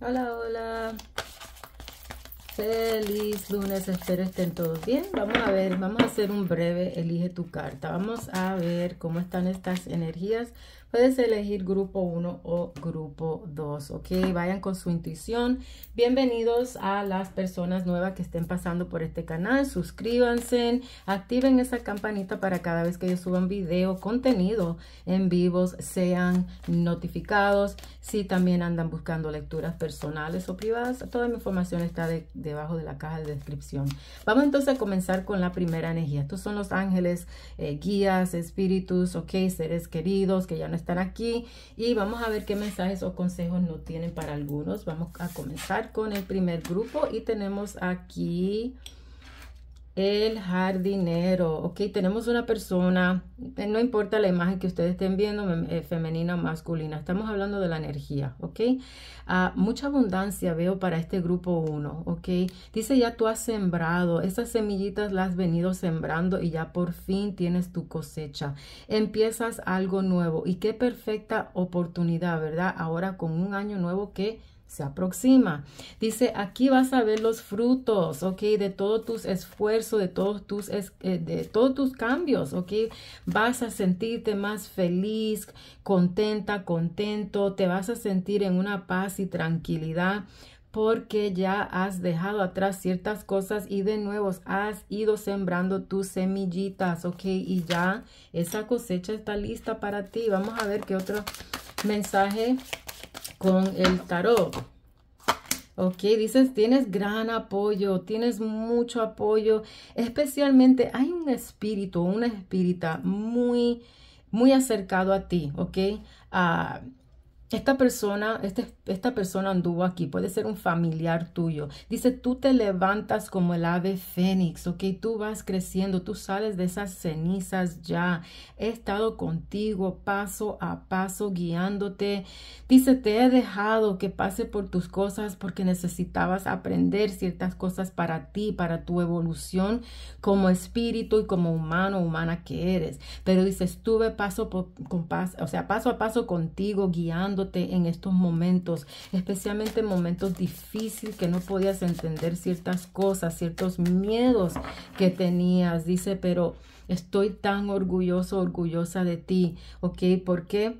Hola, hola. Feliz lunes, espero estén todos bien. Vamos a ver, vamos a hacer un breve elige tu carta. Vamos a ver cómo están estas energías. Puedes elegir grupo 1 o grupo 2, ¿ok? Vayan con su intuición. Bienvenidos a las personas nuevas que estén pasando por este canal. Suscríbanse, activen esa campanita para cada vez que yo suba un video, contenido en vivos, sean notificados. Si también andan buscando lecturas personales o privadas, toda mi información está de debajo de la caja de descripción. Vamos entonces a comenzar con la primera energía. Estos son los ángeles, eh, guías, espíritus, ok, seres queridos que ya no están aquí. Y vamos a ver qué mensajes o consejos no tienen para algunos. Vamos a comenzar con el primer grupo y tenemos aquí... El jardinero, ok, tenemos una persona, eh, no importa la imagen que ustedes estén viendo, eh, femenina o masculina, estamos hablando de la energía, ok. Ah, mucha abundancia veo para este grupo 1, ok. Dice ya tú has sembrado, esas semillitas las has venido sembrando y ya por fin tienes tu cosecha. Empiezas algo nuevo y qué perfecta oportunidad, ¿verdad? Ahora con un año nuevo que se aproxima. Dice, aquí vas a ver los frutos, ¿ok? De todos tus esfuerzos, de todos tus, eh, de todos tus cambios, ¿ok? Vas a sentirte más feliz, contenta, contento, te vas a sentir en una paz y tranquilidad porque ya has dejado atrás ciertas cosas y de nuevo has ido sembrando tus semillitas, ¿ok? Y ya esa cosecha está lista para ti. Vamos a ver qué otro mensaje con el tarot. Ok, dices, tienes gran apoyo, tienes mucho apoyo. Especialmente hay un espíritu, una espírita muy, muy acercado a ti, ok. Uh, esta persona, este, esta persona anduvo aquí, puede ser un familiar tuyo. Dice, tú te levantas como el ave fénix, ok, tú vas creciendo, tú sales de esas cenizas ya. He estado contigo paso a paso, guiándote. Dice, te he dejado que pase por tus cosas porque necesitabas aprender ciertas cosas para ti, para tu evolución como espíritu y como humano, humana que eres. Pero dice, estuve paso o sea, paso a paso contigo, guiando en estos momentos, especialmente momentos difíciles que no podías entender ciertas cosas, ciertos miedos que tenías. Dice, pero estoy tan orgulloso, orgullosa de ti, ¿ok? ¿Por qué?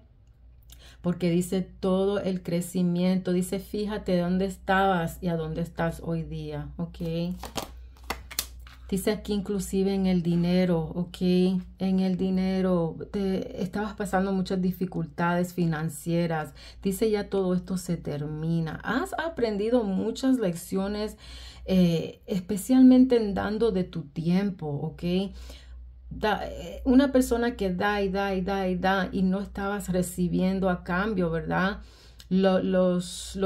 porque dice todo el crecimiento, dice fíjate dónde estabas y a dónde estás hoy día, ¿ok? Dice aquí inclusive en el dinero, ¿ok? En el dinero, te estabas pasando muchas dificultades financieras. Dice ya todo esto se termina. Has aprendido muchas lecciones, eh, especialmente en dando de tu tiempo, ¿ok? Eh, una persona que da y da y da y da y no estabas recibiendo a cambio, ¿verdad? los,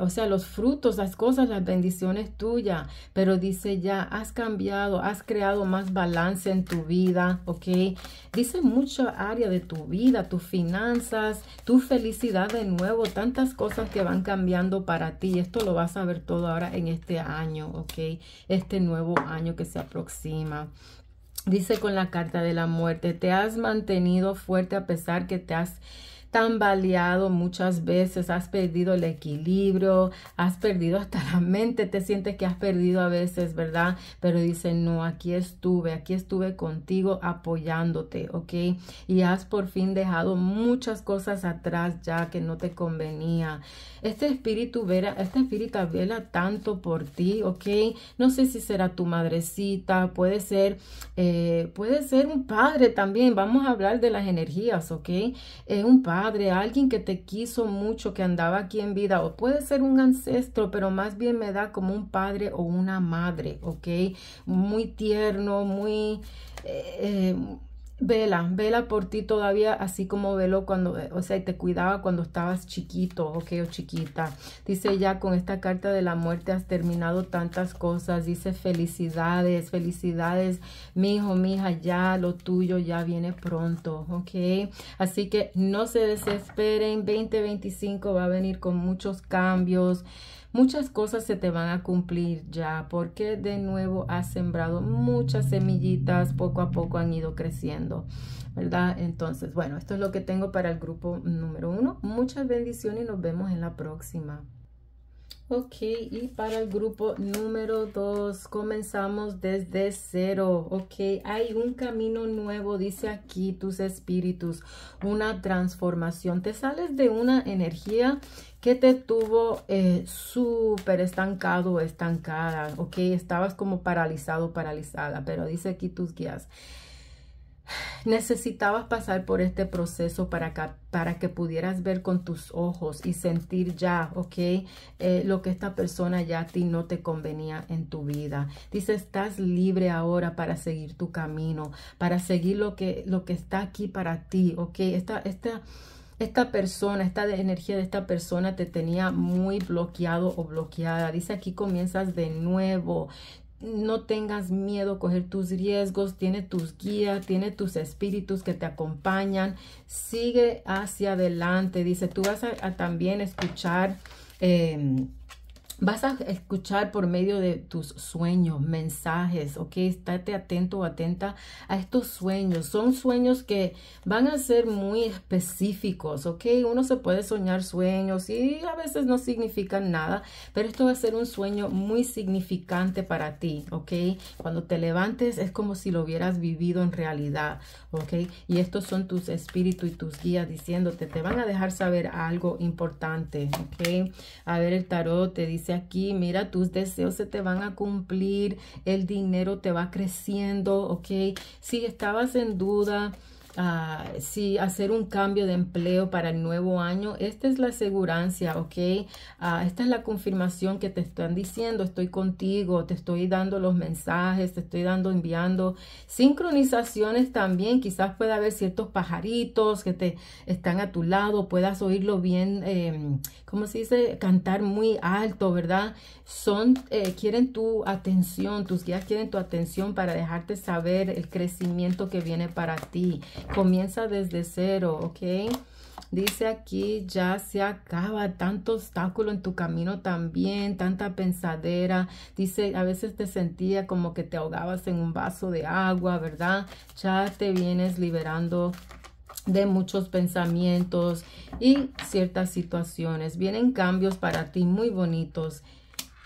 o sea, los frutos, las cosas, las bendiciones tuyas. Pero dice ya, has cambiado, has creado más balance en tu vida, ¿ok? Dice mucha área de tu vida, tus finanzas, tu felicidad de nuevo, tantas cosas que van cambiando para ti. Esto lo vas a ver todo ahora en este año, ¿ok? Este nuevo año que se aproxima. Dice con la carta de la muerte, te has mantenido fuerte a pesar que te has tambaleado muchas veces, has perdido el equilibrio, has perdido hasta la mente, te sientes que has perdido a veces, ¿verdad? Pero dice, no, aquí estuve, aquí estuve contigo apoyándote, ¿ok? Y has por fin dejado muchas cosas atrás ya que no te convenía. Este espíritu verá este espíritu vela tanto por ti, ¿ok? No sé si será tu madrecita, puede ser, eh, puede ser un padre también, vamos a hablar de las energías, ¿ok? Eh, un padre alguien que te quiso mucho, que andaba aquí en vida, o puede ser un ancestro, pero más bien me da como un padre o una madre, ¿ok? Muy tierno, muy... Eh, eh, vela, vela por ti todavía, así como velo cuando, o sea, te cuidaba cuando estabas chiquito, ok, o chiquita. Dice ya, con esta carta de la muerte has terminado tantas cosas. Dice felicidades, felicidades, mi hijo, mi hija, ya lo tuyo ya viene pronto, ok. Así que no se desesperen, 2025 va a venir con muchos cambios muchas cosas se te van a cumplir ya, porque de nuevo has sembrado muchas semillitas, poco a poco han ido creciendo, ¿verdad? Entonces, bueno, esto es lo que tengo para el grupo número uno. Muchas bendiciones y nos vemos en la próxima. Ok, y para el grupo número dos, comenzamos desde cero. Ok, hay un camino nuevo, dice aquí tus espíritus, una transformación. Te sales de una energía que te tuvo eh, súper estancado estancada, ok, estabas como paralizado, paralizada, pero dice aquí tus guías. Necesitabas pasar por este proceso para, que, pudieras ver con tus ojos y sentir ya, ¿ok? Eh, lo que esta persona ya a ti no te convenía en tu vida. Dice, estás libre ahora para seguir tu camino, para seguir lo que, está aquí para ti, ¿ok? Esta, esta persona, esta de energía de esta persona te tenía muy bloqueado o bloqueada. Dice aquí comienzas de nuevo no tengas miedo a coger tus riesgos, tiene tus guías, tiene tus espíritus que te acompañan, sigue hacia adelante, dice, tú vas a, también escuchar em, Vas a escuchar por medio de tus sueños, mensajes, ¿ok? Estate atento o atenta a estos sueños. Son sueños que van a ser muy específicos, ¿ok? Uno se puede soñar sueños y a veces no significan nada, pero esto va a ser un sueño muy significante para ti, ¿ok? Cuando te levantes es como si lo hubieras vivido en realidad, ¿ok? Y estos son tus espíritus y tus guías diciéndote, te van a dejar saber algo importante, ¿ok? A ver, el tarot te dice aquí, mira, tus deseos se te van a cumplir, el dinero te va creciendo, ¿ok? Si estabas en duda, Ah, si hacer un cambio de empleo para el nuevo año, esta es la asegurancia, ¿ok? Ah, esta es la confirmación que te están diciendo, estoy contigo, te estoy dando los mensajes, te estoy dando, enviando sincronizaciones también, quizás pueda haber ciertos pajaritos que te están a tu lado, puedas oírlo bien, em, como se dice? Cantar muy alto, ¿verdad? Son, eh, quieren tu atención, tus guías quieren tu atención para dejarte saber el crecimiento que viene para ti. Comienza desde cero, ¿ok? Dice aquí, ya se acaba tanto obstáculo en tu camino también, tanta pensadera. Dice, a veces te sentía como que te ahogabas en un vaso de agua, ¿verdad? Ya te vienes liberando de muchos pensamientos y ciertas situaciones. Vienen cambios para ti muy bonitos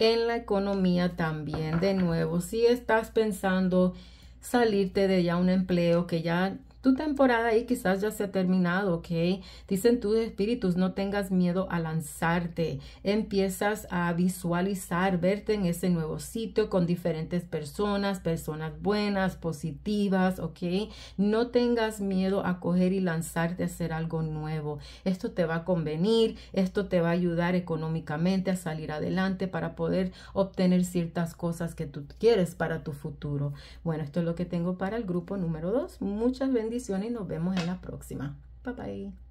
en la economía también. De nuevo, si estás pensando salirte de ya un empleo que ya tu temporada ahí quizás ya se ha terminado, ¿ok? Dicen tus espíritus, no tengas miedo a lanzarte. Empiezas a visualizar, verte en ese nuevo sitio con diferentes personas, personas buenas, positivas, ¿ok? No tengas miedo a coger y lanzarte a hacer algo nuevo. Esto te va a convenir, esto te va a ayudar económicamente a salir adelante para poder obtener ciertas cosas que tú quieres para tu futuro. Bueno, esto es lo que tengo para el grupo número dos. Muchas bendiciones y nos vemos en la próxima. Bye bye.